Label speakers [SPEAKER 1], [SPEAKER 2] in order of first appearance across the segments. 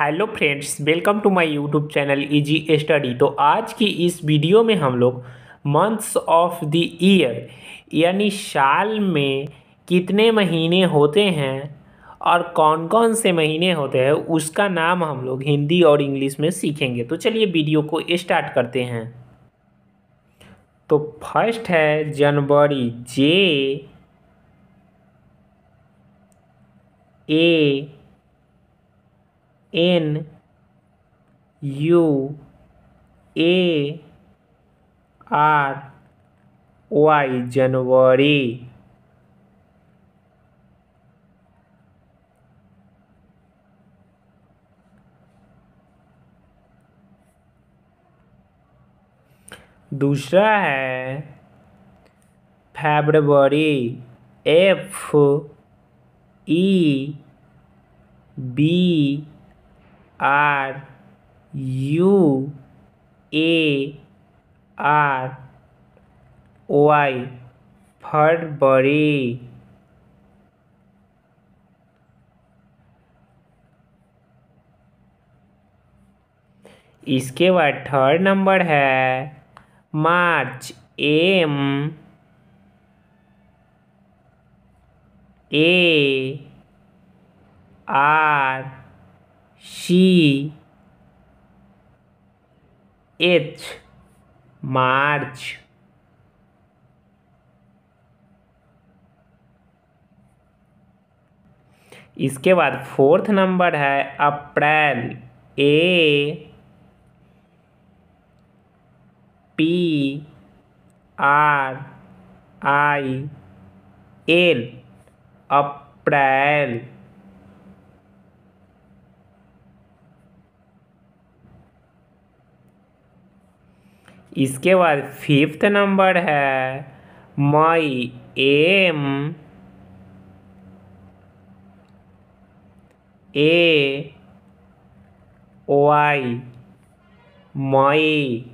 [SPEAKER 1] hello friends welcome to my YouTube channel easy e study तो आज की इस वीडियो में हम लोग मंथ्स ऑफ द ईयर यानी साल में कितने महीने होते हैं और कौन कौन से महीने होते हैं उसका नाम हम लोग हिंदी और इंग्लिश में सीखेंगे तो चलिए वीडियो को स्टार्ट करते हैं तो फर्स्ट है जनवरी J A N U A R Y जनवरी दूसरा है February F E e B R U A R Y फरवरी इसके बाद थर्ड नंबर है मार्च M A R C H मार्च इसके बाद फोर्थ नंबर है अप्रैल A P R I L अप्रैल इसके बाद फिफ्थ नंबर है माई एम ए वाई माई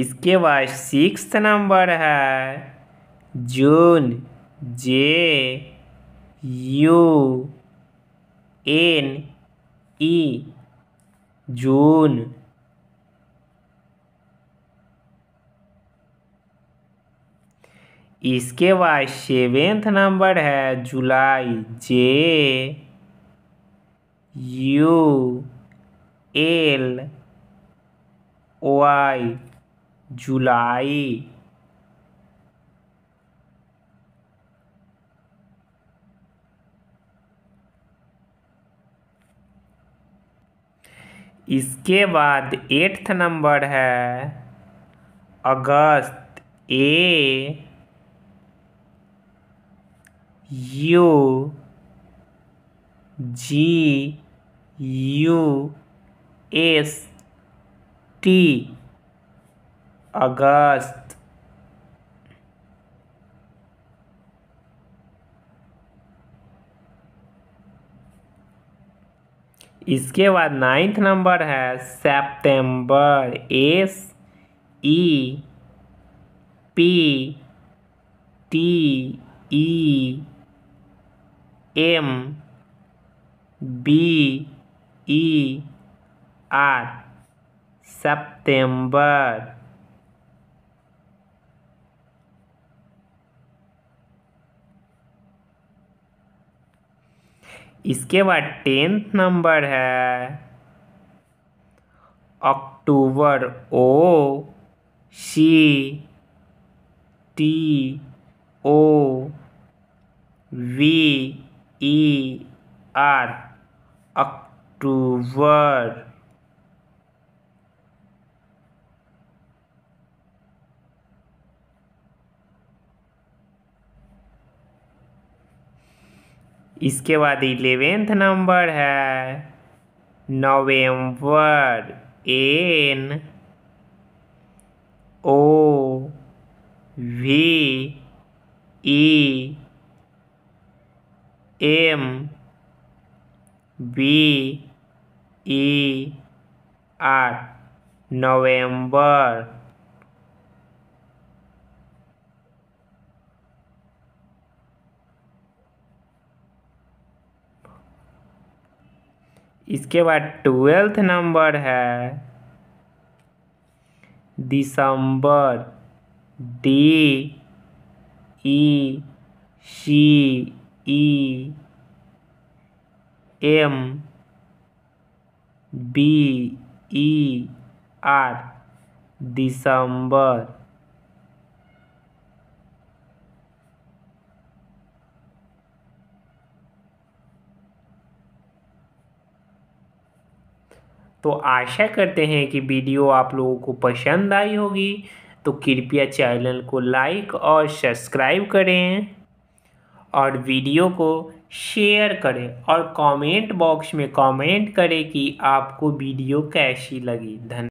[SPEAKER 1] इसके बाद सिक्स नंबर है जून जे यू एन ई जून इसके बाद सेवेंथ नंबर है जुलाई जे यू एल वाई जुलाई इसके बाद एट्थ नंबर है अगस्त A U G U S T अगस्त इसके बाद नाइन्थ नंबर है September S E P T E M B E R September इसके बाद टेंथ नंबर है अक्टूबर O C T O V E R अक्टूबर इसके बाद इलेवेंथ नंबर है नवंबर N O V E M B E R नवंबर इसके बाद ट्वेल्थ नंबर है दिसंबर D E C E M B E R दिसंबर तो आशा करते हैं कि वीडियो आप लोगों को पसंद आई होगी तो कृपया चैनल को लाइक और सब्सक्राइब करें और वीडियो को शेयर करें और कमेंट बॉक्स में कमेंट करें कि आपको वीडियो कैसी लगी धन्यवाद